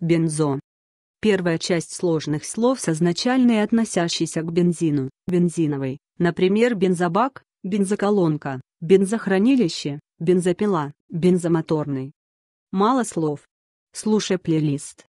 Бензо. Первая часть сложных слов с изначальной относящейся к бензину, бензиновый, например, бензобак, бензоколонка, бензохранилище, бензопила, бензомоторный. Мало слов. Слушай плейлист.